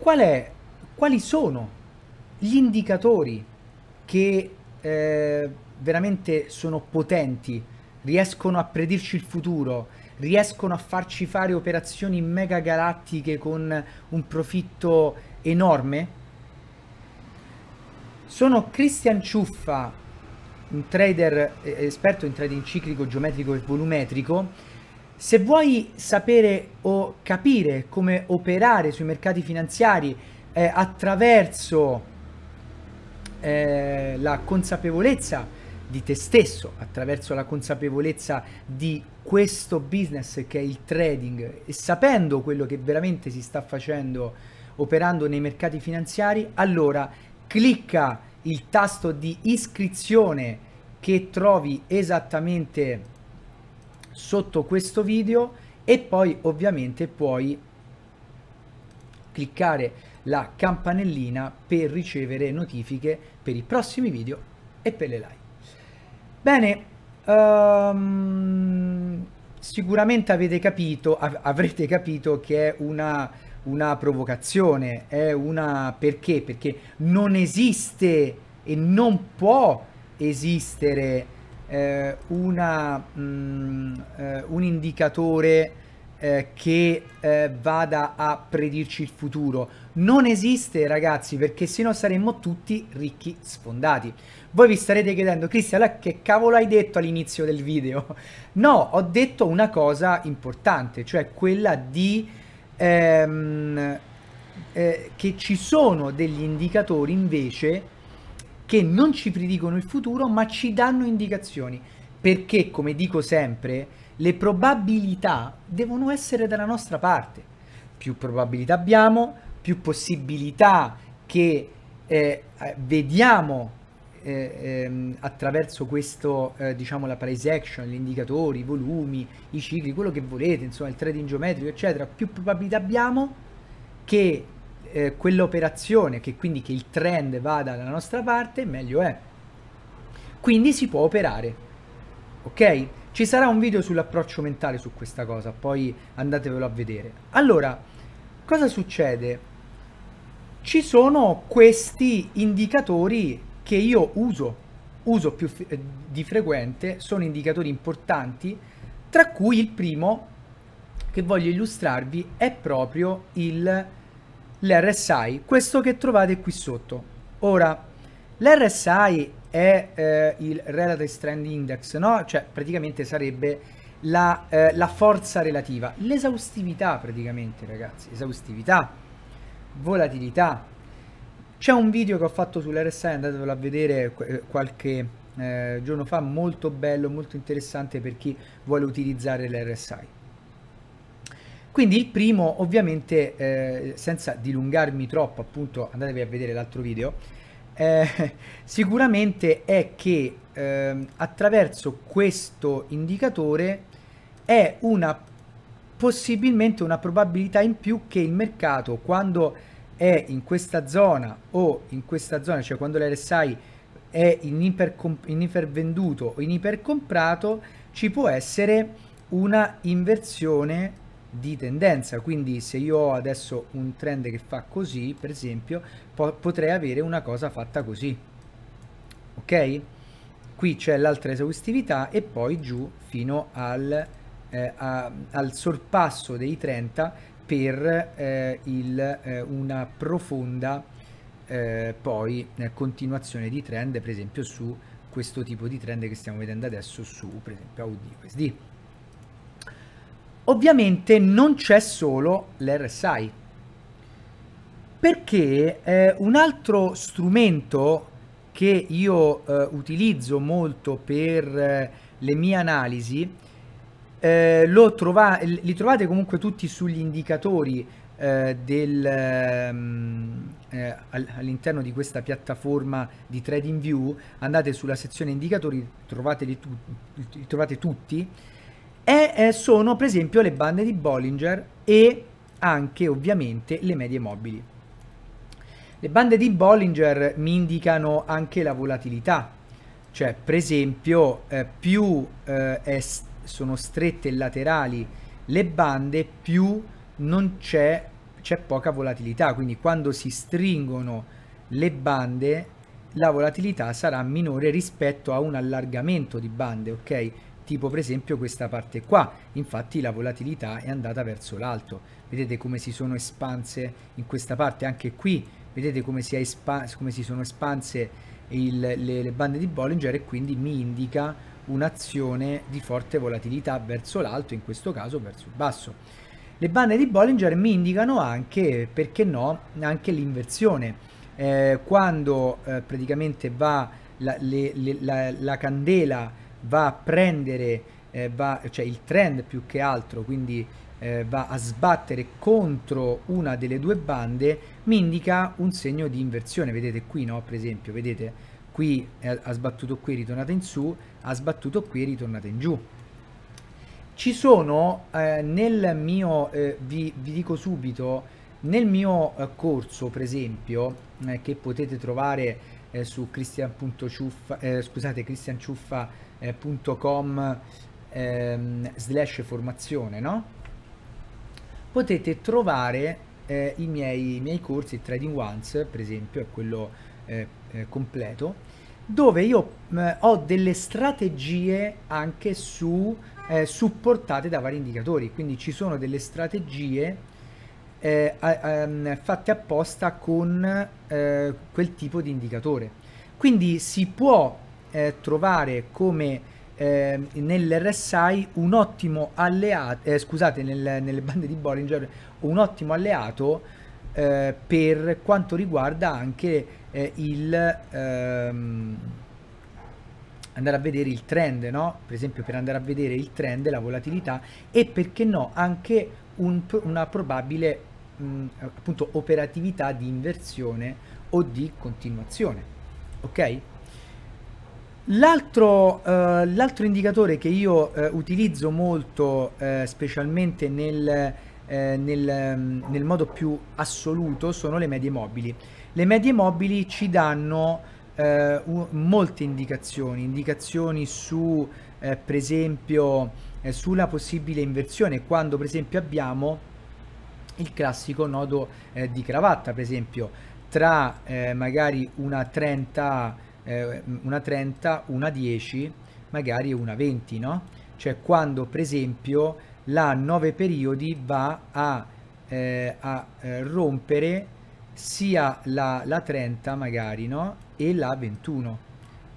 qual è, quali sono gli indicatori che eh, veramente sono potenti, riescono a predirci il futuro, riescono a farci fare operazioni mega galattiche con un profitto enorme? Sono Cristian Ciuffa, un trader eh, esperto in trading ciclico, geometrico e volumetrico se vuoi sapere o capire come operare sui mercati finanziari eh, attraverso eh, la consapevolezza di te stesso, attraverso la consapevolezza di questo business che è il trading e sapendo quello che veramente si sta facendo operando nei mercati finanziari, allora clicca il tasto di iscrizione che trovi esattamente sotto questo video e poi ovviamente puoi cliccare la campanellina per ricevere notifiche per i prossimi video e per le live. Bene, um, sicuramente avete capito, av avrete capito che è una, una provocazione, è una perché? Perché non esiste e non può esistere eh, una, mh, mm, eh, un indicatore eh, che eh, vada a predirci il futuro. Non esiste, ragazzi, perché sennò saremmo tutti ricchi sfondati. Voi vi starete chiedendo, Cristian, eh, che cavolo hai detto all'inizio del video? No, ho detto una cosa importante, cioè quella di... Ehm, eh, che ci sono degli indicatori invece che non ci predicono il futuro ma ci danno indicazioni. Perché, come dico sempre, le probabilità devono essere dalla nostra parte. Più probabilità abbiamo, più possibilità che eh, eh, vediamo eh, ehm, attraverso questo, eh, diciamo, la price action, gli indicatori, i volumi, i cicli, quello che volete, insomma, il trading geometrico, eccetera, più probabilità abbiamo che eh, quell'operazione, che quindi che il trend vada dalla nostra parte, meglio è. Quindi si può operare, ok? Ci sarà un video sull'approccio mentale su questa cosa, poi andatevelo a vedere. Allora, cosa succede? Ci sono questi indicatori che io uso, uso più eh, di frequente, sono indicatori importanti, tra cui il primo che voglio illustrarvi è proprio il l'RSI, questo che trovate qui sotto. Ora, l'RSI è eh, il Relative Strand Index, no? Cioè, praticamente sarebbe la, eh, la forza relativa, l'esaustività praticamente, ragazzi, esaustività, volatilità. C'è un video che ho fatto sull'RSI, andatevelo a vedere eh, qualche eh, giorno fa, molto bello, molto interessante per chi vuole utilizzare l'RSI. Quindi il primo, ovviamente, eh, senza dilungarmi troppo, appunto, andatevi a vedere l'altro video, eh, sicuramente è che eh, attraverso questo indicatore è una possibilmente una probabilità in più che il mercato quando è in questa zona o in questa zona, cioè quando l'RSI è in ipervenduto o in ipercomprato, ci può essere una inversione di tendenza quindi se io ho adesso un trend che fa così per esempio po potrei avere una cosa fatta così ok qui c'è l'altra esaustività e poi giù fino al, eh, a, al sorpasso dei 30 per eh, il, eh, una profonda eh, poi eh, continuazione di trend per esempio su questo tipo di trend che stiamo vedendo adesso su per esempio AUD USD Ovviamente non c'è solo l'RSI, perché eh, un altro strumento che io eh, utilizzo molto per eh, le mie analisi, eh, trova li trovate comunque tutti sugli indicatori eh, ehm, eh, all'interno di questa piattaforma di TradingView, andate sulla sezione indicatori, trovate, tu li trovate tutti, e eh, sono per esempio le bande di Bollinger e anche ovviamente le medie mobili. Le bande di Bollinger mi indicano anche la volatilità, cioè per esempio eh, più eh, è, sono strette e laterali le bande più non c'è, c'è poca volatilità, quindi quando si stringono le bande la volatilità sarà minore rispetto a un allargamento di bande, ok? tipo per esempio questa parte qua, infatti la volatilità è andata verso l'alto, vedete come si sono espanse in questa parte, anche qui vedete come si, espanse, come si sono espanse il, le, le bande di Bollinger e quindi mi indica un'azione di forte volatilità verso l'alto, in questo caso verso il basso. Le bande di Bollinger mi indicano anche, perché no, anche l'inversione. Eh, quando eh, praticamente va la, le, le, la, la candela va a prendere, eh, va, cioè il trend più che altro, quindi eh, va a sbattere contro una delle due bande, mi indica un segno di inversione. Vedete qui, no? Per esempio, vedete qui ha sbattuto qui, è ritornata in su, ha sbattuto qui, è ritornata in giù. Ci sono eh, nel mio, eh, vi, vi, dico subito, nel mio eh, corso, per esempio, che potete trovare su cristian.ciuffa, scusate, cristianciuffa.com www.formazione.com eh, ehm, slash formazione, no? Potete trovare eh, i, miei, i, miei, corsi, il Trading Ones, per esempio, è quello eh, eh, completo, dove io mh, ho delle strategie anche su, eh, supportate da vari indicatori, quindi ci sono delle strategie a, a, ehm, fatte apposta con quel tipo di indicatore. Quindi si può eh, trovare come eh, nell'RSI un ottimo alleato, eh, scusate, nel, nelle bande di Bollinger, un ottimo alleato eh, per quanto riguarda anche eh, il ehm, andare a vedere il trend, no? per esempio per andare a vedere il trend, la volatilità e perché no anche un, una probabile mh, appunto operatività di inversione o di continuazione. Ok? L'altro, eh, l'altro indicatore che io eh, utilizzo molto, eh, specialmente nel, eh, nel, mm, nel, modo più assoluto, sono le medie mobili. Le medie mobili ci danno eh, u- molte indicazioni, indicazioni su, eh, per esempio, sulla possibile inversione, quando per esempio abbiamo il classico nodo di cravatta, per esempio, tra magari una 30 eh, una 30, una 10, magari una 20, no? Cioè quando per esempio la 9 periodi va a, eh, a eh, rompere sia la, la 30 magari, no? E la 21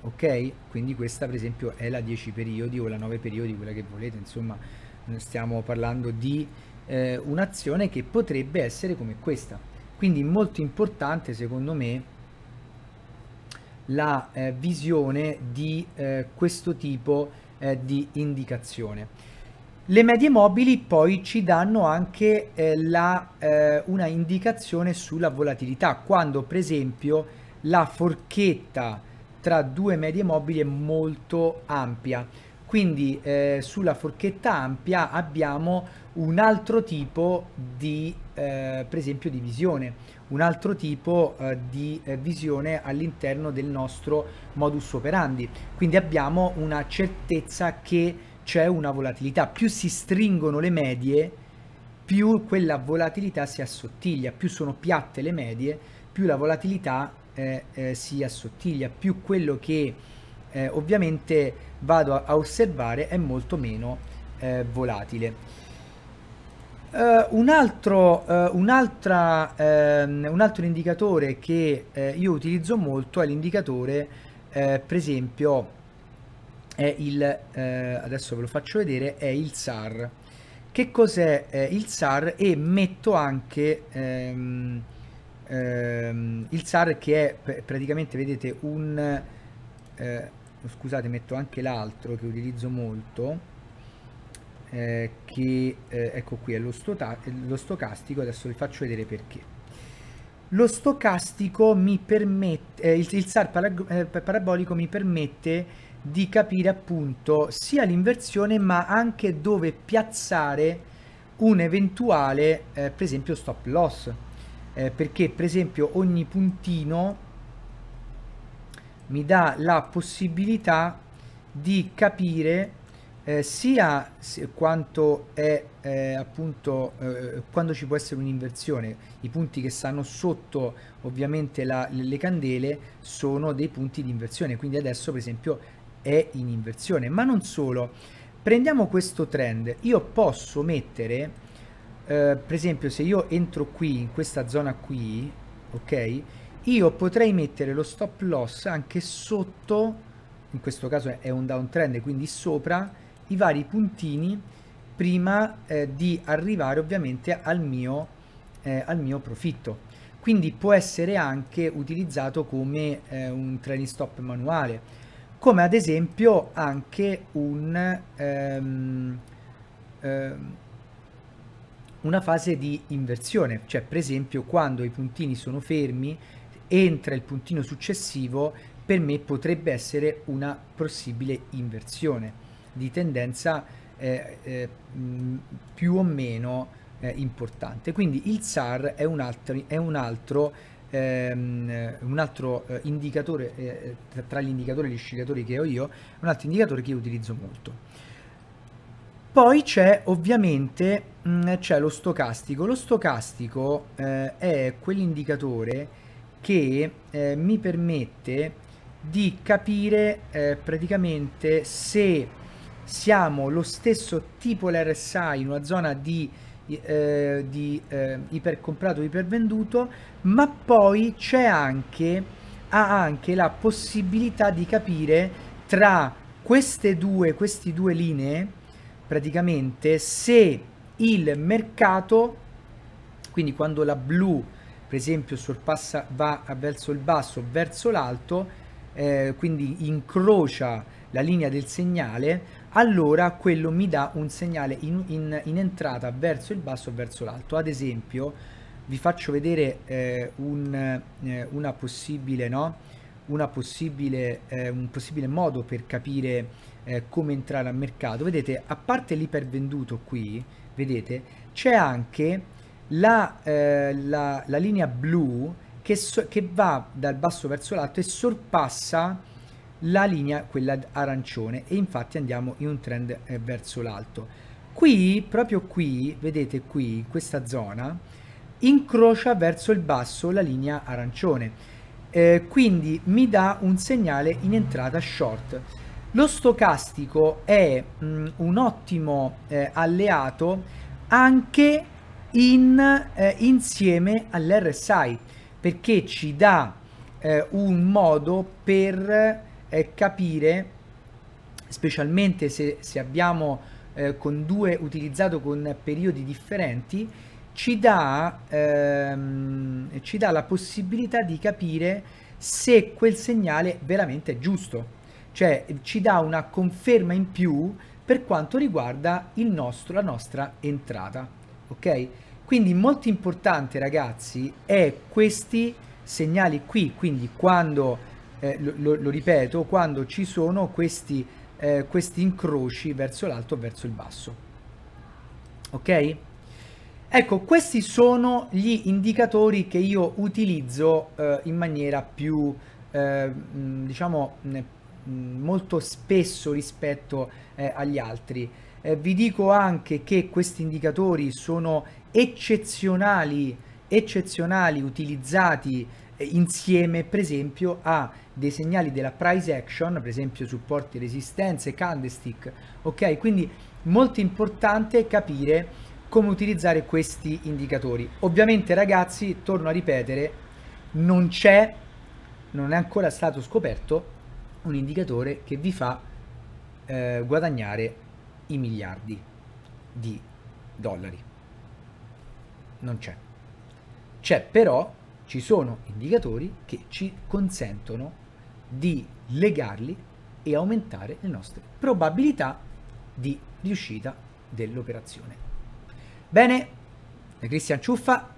ok? Quindi questa per esempio è la 10 periodi o la 9 periodi, quella che volete, insomma stiamo parlando di eh, un'azione che potrebbe essere come questa. Quindi molto importante secondo me la eh, visione di eh, questo tipo eh, di indicazione. Le medie mobili poi ci danno anche eh, la, eh, una indicazione sulla volatilità, quando per esempio la forchetta tra due medie mobili è molto ampia. Quindi eh, sulla forchetta ampia abbiamo un altro tipo di, per esempio, di visione un altro tipo eh, di eh, visione all'interno del nostro modus operandi. Quindi abbiamo una certezza che c'è una volatilità. Più si stringono le medie, più quella volatilità si assottiglia, più sono piatte le medie, più la volatilità eh, eh si assottiglia, più quello che eh, ovviamente vado a, a, osservare è molto meno eh, volatile. Uh, un, altro, uh, eh, un, altra, um, ehm, un, altro, indicatore che eh, io utilizzo molto è l'indicatore, eh, per esempio, è il, eh, adesso ve lo faccio vedere, è il SAR. Che cos'è eh, il SAR? E metto anche ehm, ehm, il SAR che è praticamente, vedete, un... scusate, metto anche l'altro che utilizzo molto eh, che eh, ecco qui è lo, lo stocastico, adesso vi faccio vedere perché. Lo stocastico mi permette, eh, il, il SAR parab eh, parabolico mi permette di capire appunto sia l'inversione ma anche dove piazzare un eventuale eh, per esempio stop loss eh, perché per esempio ogni puntino mi dà la possibilità di capire eh, sia quanto è eh, appunto eh, quando ci può essere un'inversione. I punti che stanno sotto ovviamente la, le candele sono dei punti di inversione, quindi adesso per esempio è in inversione, ma non solo. Prendiamo questo trend, io posso mettere Uh, per esempio se io entro qui in questa zona qui ok io potrei mettere lo stop loss anche sotto in questo caso è un downtrend quindi sopra i vari puntini prima eh, di arrivare ovviamente al mio, eh, al mio, profitto. Quindi può essere anche utilizzato come eh, un training stop manuale, come ad esempio anche un, ehm, ehm, una fase di inversione, cioè per esempio quando i puntini sono fermi, entra il puntino successivo, per me potrebbe essere una possibile inversione di tendenza eh, eh, più o meno eh, importante. Quindi il SAR è un altro, è un altro, ehm, un altro eh, indicatore, eh, tra gli indicatori e gli oscillatori che ho io, un altro indicatore che io utilizzo molto. Poi c'è ovviamente c'è lo stocastico. Lo stocastico eh, è quell'indicatore che eh, mi permette di capire eh, praticamente se siamo lo stesso tipo l'RSI in una zona di, eh, di eh, ipercomprato, ipervenduto, ma poi c'è anche, ha anche la possibilità di capire tra queste due, queste due linee, praticamente, se il mercato, quindi quando la blu per esempio sorpassa, va verso il basso, verso l'alto, eh, quindi incrocia la linea del segnale, allora quello mi dà un segnale in, in, in entrata verso il basso o verso l'alto. Ad esempio, vi faccio vedere eh, un, eh, una possibile, no? una possibile, eh, un possibile modo per capire eh, come entrare al mercato. Vedete, a parte l'ipervenduto qui, vedete, c'è anche la, eh, la, la linea blu che, so che va dal basso verso l'alto e sorpassa la linea quella arancione e infatti andiamo in un trend eh, verso l'alto qui proprio qui vedete qui questa zona incrocia verso il basso la linea arancione eh, quindi mi dà un segnale in entrata short lo stocastico è mh, un ottimo eh, alleato anche in, eh, insieme all'RSI perché ci dà eh, un modo per è capire, specialmente se, se abbiamo eh, con due utilizzato con periodi differenti, ci dà, ehm, ci dà la possibilità di capire se quel segnale veramente è giusto, cioè ci dà una conferma in più per quanto riguarda nostro, la nostra entrata. Ok? Quindi molto importante ragazzi è questi segnali qui, quindi quando eh, lo, lo, ripeto, quando ci sono questi, eh, questi incroci verso l'alto e verso il basso. Ok? Ecco, questi sono gli indicatori che io utilizzo eh, in maniera più, eh, diciamo, molto spesso rispetto eh, agli altri. Eh, vi dico anche che questi indicatori sono eccezionali, eccezionali utilizzati eh, insieme per esempio a dei segnali della price action, per esempio supporti, resistenze, candlestick, ok? Quindi molto importante capire come utilizzare questi indicatori. Ovviamente ragazzi, torno a ripetere, non c'è, non è ancora stato scoperto un indicatore che vi fa eh, guadagnare i miliardi di dollari. Non c'è. C'è però ci sono indicatori che ci consentono di legarli e aumentare le nostre probabilità di riuscita dell'operazione. Bene, da Cristian Ciuffa